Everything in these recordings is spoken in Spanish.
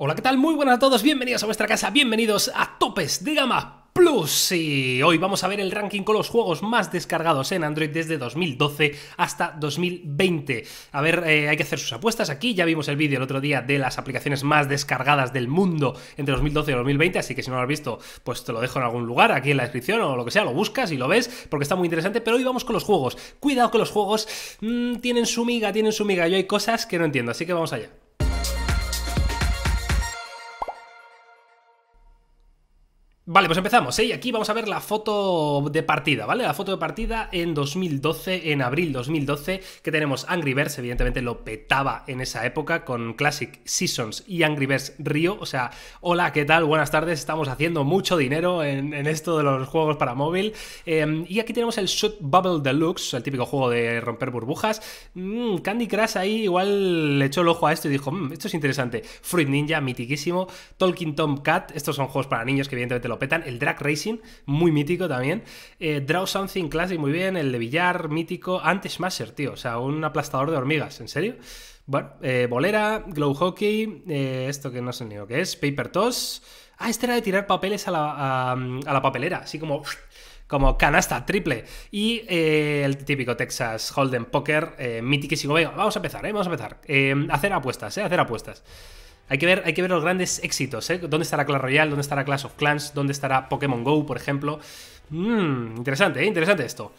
Hola, ¿qué tal? Muy buenas a todos, bienvenidos a vuestra casa, bienvenidos a Topes de Gama Plus. Y hoy vamos a ver el ranking con los juegos más descargados en Android desde 2012 hasta 2020. A ver, eh, hay que hacer sus apuestas aquí, ya vimos el vídeo el otro día de las aplicaciones más descargadas del mundo entre 2012 y 2020, así que si no lo has visto, pues te lo dejo en algún lugar, aquí en la descripción o lo que sea, lo buscas y lo ves, porque está muy interesante, pero hoy vamos con los juegos. Cuidado que los juegos mm, tienen su miga, tienen su miga, yo hay cosas que no entiendo, así que vamos allá. Vale, pues empezamos, ¿eh? Y aquí vamos a ver la foto de partida, ¿vale? La foto de partida en 2012, en abril 2012, que tenemos Angry Birds, evidentemente lo petaba en esa época con Classic Seasons y Angry Birds Río, o sea, hola, ¿qué tal? Buenas tardes, estamos haciendo mucho dinero en, esto de los juegos para móvil. Em, y aquí tenemos el Shoot Bubble Deluxe, el típico juego de romper burbujas. Mm, Candy Crush ahí igual le echó el ojo a esto y dijo, mm, esto es interesante. Fruit Ninja, mitiquísimo. Tom Cat, estos son juegos para niños que evidentemente lo petan. El Drag Racing, muy mítico también. Eh, draw Something Classic, muy bien. El de billar, mítico. Ante smasher tío. O sea, un aplastador de hormigas, ¿en serio? Bueno, eh, Bolera, Glow Hockey, eh, esto que no sé ni lo que es. Paper Toss. Ah, este era de tirar papeles a la, papelera, así como como canasta triple y el típico Texas Hold'em Poker eh, mítico Vamos a empezar, ¿eh? vamos a empezar. hacer apuestas, hacer apuestas. Hay que ver, hay que ver los grandes éxitos, ¿eh? ¿Dónde estará Clash Royale? ¿Dónde estará Clash of Clans? ¿Dónde estará Pokémon Go, por ejemplo? Mmm, interesante, ¿eh? interesante esto.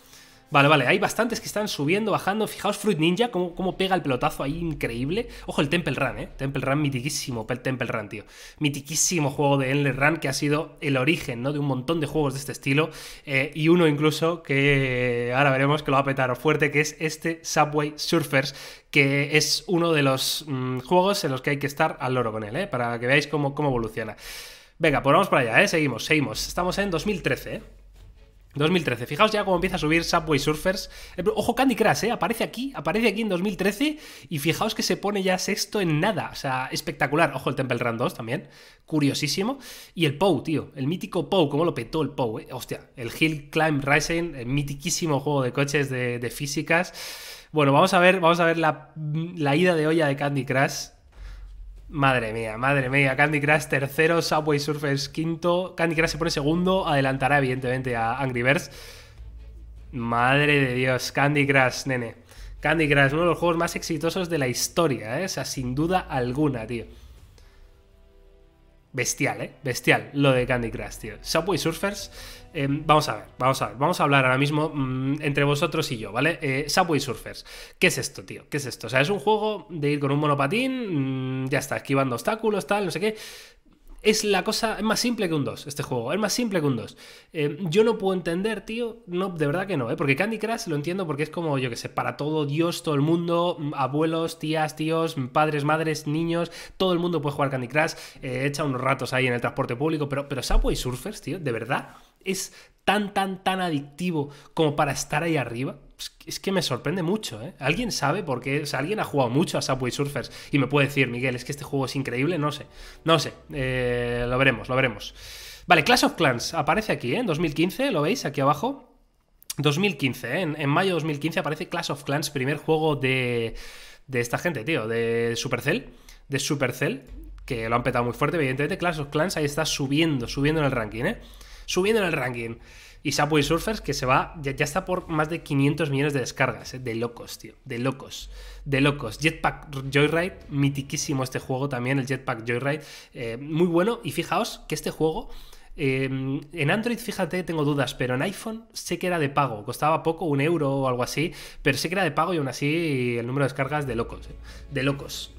Vale, vale, hay bastantes que están subiendo, bajando. Fijaos Fruit Ninja, cómo, pega el pelotazo ahí, increíble. Ojo, el Temple Run, ¿eh? Temple Run mitiquísimo, el Temple Run, tío. Mitiquísimo juego de Endless Run que ha sido el origen, ¿no? De un montón de juegos de este estilo. Eh, y uno incluso que ahora veremos que lo va a petar fuerte, que es este Subway Surfers, que es uno de los mm, juegos en los que hay que estar al loro con él, ¿eh? Para que veáis cómo, cómo evoluciona. Venga, pues vamos para allá, ¿eh? Seguimos, seguimos. Estamos en 2013, ¿eh? 2013. Fijaos ya cómo empieza a subir Subway Surfers. Eh, ojo, Candy Crush, ¿eh? Aparece aquí, aparece aquí en 2013 y fijaos que se pone ya sexto en nada. O sea, espectacular. Ojo, el Temple Run 2 también. Curiosísimo. Y el Pou, tío. El mítico Pou, cómo lo petó el Pou, ¿eh? Hostia, el Hill Climb Rising, el eh, mitiquísimo juego de coches de, físicas. Bueno, vamos a ver, vamos a ver la, la ida de olla de Candy Crush Madre mía, madre mía. Candy Crush tercero, Subway Surfers quinto. Candy Crush se pone segundo, adelantará evidentemente a Angry Birds. Madre de Dios, Candy Crush, nene. Candy Crush, uno de los juegos más exitosos de la historia, ¿eh? o sea, sin duda alguna, tío bestial, ¿eh? Bestial lo de Candy Crush, tío. Subway Surfers, em, vamos a ver, vamos a ver, vamos a hablar ahora mismo mm, entre vosotros y yo, ¿vale? Eh, Subway Surfers, ¿qué es esto, tío? ¿Qué es esto? O sea, es un juego de ir con un monopatín, mm, ya está, esquivando obstáculos, tal, no sé qué, es la cosa, es más simple que un 2 este juego, es más simple que un 2. Eh, yo no puedo entender, tío, no, de verdad que no, ¿eh? porque Candy Crush lo entiendo porque es como, yo que sé, para todo Dios, todo el mundo, mm, abuelos, tías, tíos, mm, padres, madres, niños, todo el mundo puede jugar Candy Crush, eh, echa unos ratos ahí en el transporte público, pero, pero Subway Surfers, tío, de verdad, es tan, tan, tan adictivo como para estar ahí arriba. Pues, es que me sorprende mucho, ¿eh? ¿Alguien sabe por qué? O sea, alguien ha jugado mucho a Subway Surfers y me puede decir, Miguel, es que este juego es increíble, no sé. No sé, eh, lo veremos, lo veremos. Vale, Clash of Clans aparece aquí, ¿eh? En 2015, ¿lo veis? Aquí abajo. 2015, ¿eh? en, en mayo de 2015 aparece Clash of Clans, primer juego de, de esta gente, tío, de Supercell. De Supercell, que lo han petado muy fuerte, evidentemente. Clash of Clans ahí está subiendo, subiendo en el ranking, ¿eh? subiendo en el ranking. Y Subway Surfers, que se va, ya, está por más de 500 millones de descargas, eh, de locos, tío, de locos, de locos. Jetpack Joyride, mitiquísimo este juego también, el Jetpack Joyride, eh, muy bueno. Y fijaos que este juego, em, en Android, fíjate, tengo dudas, pero en iPhone sé que era de pago, costaba poco, un euro o algo así, pero sé que era de pago y aún así el número de descargas de locos, eh, de locos.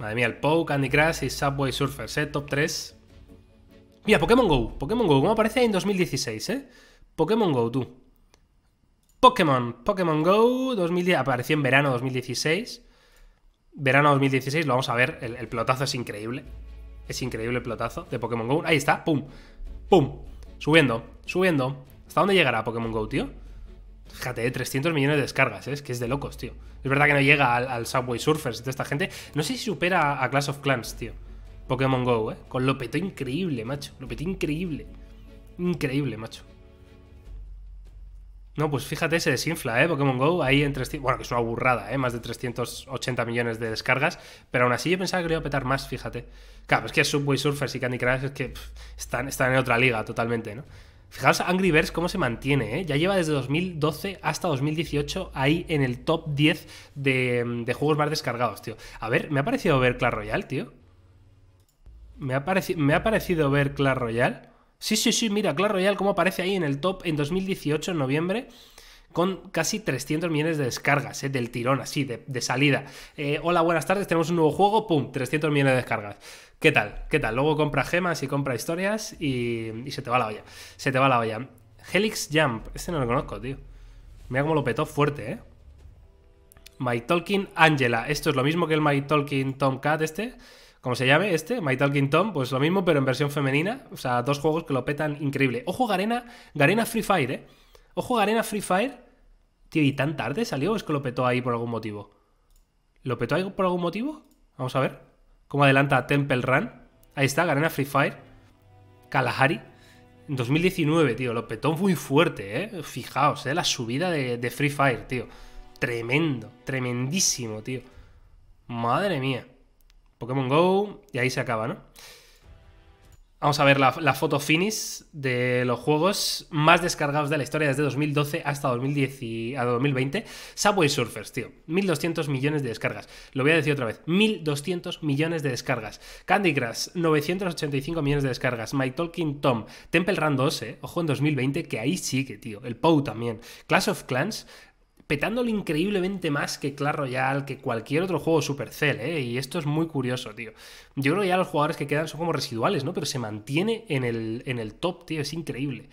Madre mía, el Pou, Candy Crush y Subway Surfers, ¿eh? Top 3. Mira, Pokémon Go. Pokémon Go, ¿cómo aparece en 2016, eh? Pokémon Go, tú. Pokémon. Pokémon Go 2010, apareció en verano 2016. Verano 2016, lo vamos a ver. El, plotazo es increíble. Es increíble el pelotazo de Pokémon Go. Ahí está, pum. Pum. Subiendo, subiendo. ¿Hasta dónde llegará Pokémon Go, tío? Fíjate, 300 ¿eh? millones de descargas, ¿eh? es que es de locos, tío. Es verdad que no llega al, Subway Surfers y esta gente. No sé si supera a, Class Clash of Clans, tío. Pokémon Go, ¿eh? Con lo peto increíble, macho. Lo peto increíble. Increíble, macho. No, pues fíjate, se desinfla, ¿eh? Pokémon Go, ahí en 300... Bueno, que es una burrada, ¿eh? Más de 380 millones de descargas, pero aún así yo pensaba que lo iba a petar más, fíjate. Claro, es que Subway Surfers y Candy Crush es que están, están en otra liga totalmente, ¿no? Fijaos Angry Birds cómo se mantiene, ¿eh? Ya lleva desde 2012 hasta 2018 ahí en el top 10 de, juegos más descargados, tío. A ver, me ha parecido ver Clash Royale, tío. Me ha, me ha parecido ver Clash Royale. Sí, sí, sí, mira, Clash Royale cómo aparece ahí en el top en 2018, en noviembre con casi 300 millones de descargas, ¿eh? del tirón, así, de, salida. Eh, hola, buenas tardes, tenemos un nuevo juego, ¡pum! 300 millones de descargas. ¿Qué tal? ¿Qué tal? Luego compra gemas y compra historias y, se te va la olla. Se te va la olla. Helix Jump, este no lo conozco, tío. Mira cómo lo petó fuerte, ¿eh? My Talking Angela. Esto es lo mismo que el My Talking Tomcat este. cómo se llame este, My Talking Tom, pues lo mismo, pero en versión femenina. O sea, dos juegos que lo petan increíble. Ojo, Garena, Garena Free Fire, ¿eh? Ojo, Garena Free Fire. Tío, ¿y tan tarde salió o es que lo petó ahí por algún motivo? ¿Lo petó ahí por algún motivo? Vamos a ver. ¿Cómo adelanta Temple Run? Ahí está, Garena Free Fire. Kalahari. En 2019, tío, lo petó muy fuerte, ¿eh? Fijaos, ¿eh? La subida de, de Free Fire, tío. Tremendo, tremendísimo, tío. Madre mía. Pokémon Go, y ahí se acaba, ¿no? Vamos a ver la, foto finish de los juegos más descargados de la historia desde 2012 hasta 2010 a 2020. Subway Surfers, tío. 1.200 millones de descargas. Lo voy a decir otra vez. 1.200 millones de descargas. Candy Crush, 985 millones de descargas. My Talking Tom. Temple Run 2, eh. Ojo, en 2020, que ahí sí que, tío. El POU también. Clash of Clans, petándolo increíblemente más que Clash Royale, que cualquier otro juego Supercell, ¿eh? Y esto es muy curioso, tío. Yo creo que ya los jugadores que quedan son como residuales, ¿no? Pero se mantiene en el, en el top, tío, es increíble.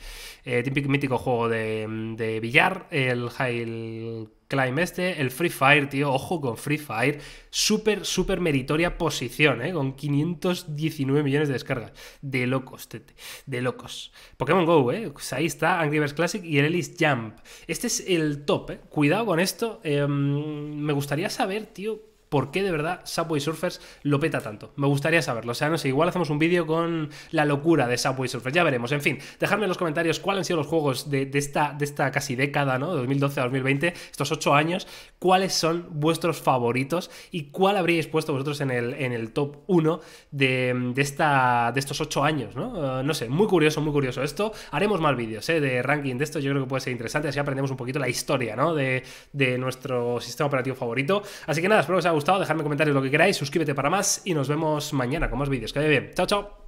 Eh, típico mítico juego de, de billar, el High Climb. Este, el Free Fire, tío, ojo con Free Fire. Súper, súper meritoria posición, ¿eh? Con 519 millones de descargas. De locos, tete. De locos. Pokémon Go, ¿eh? Pues ahí está Angry Birds Classic y el Elis Jump. Este es el top, ¿eh? Cuidado con esto. Em, me gustaría saber, tío, por qué de verdad Subway Surfers lo peta tanto. Me gustaría saberlo. O sea, no sé, igual hacemos un vídeo con la locura de Subway Surfers. Ya veremos. En fin, dejadme en los comentarios cuáles han sido los juegos de, esta, de esta casi década, ¿no? de 2012 a 2020, estos ocho años, cuáles son vuestros favoritos y cuál habríais puesto vosotros en el, en el top 1 de, esta, de estos ocho años, ¿no? Eh, no sé, muy curioso, muy curioso esto. Haremos más vídeos ¿eh? de ranking de esto. Yo creo que puede ser interesante. Así aprendemos un poquito la historia, ¿no? De, de nuestro sistema operativo favorito. Así que nada, espero que os haya gustado, dejadme comentarios lo que queráis, suscríbete para más y nos vemos mañana con más vídeos. Que vaya bien. Chao, chao.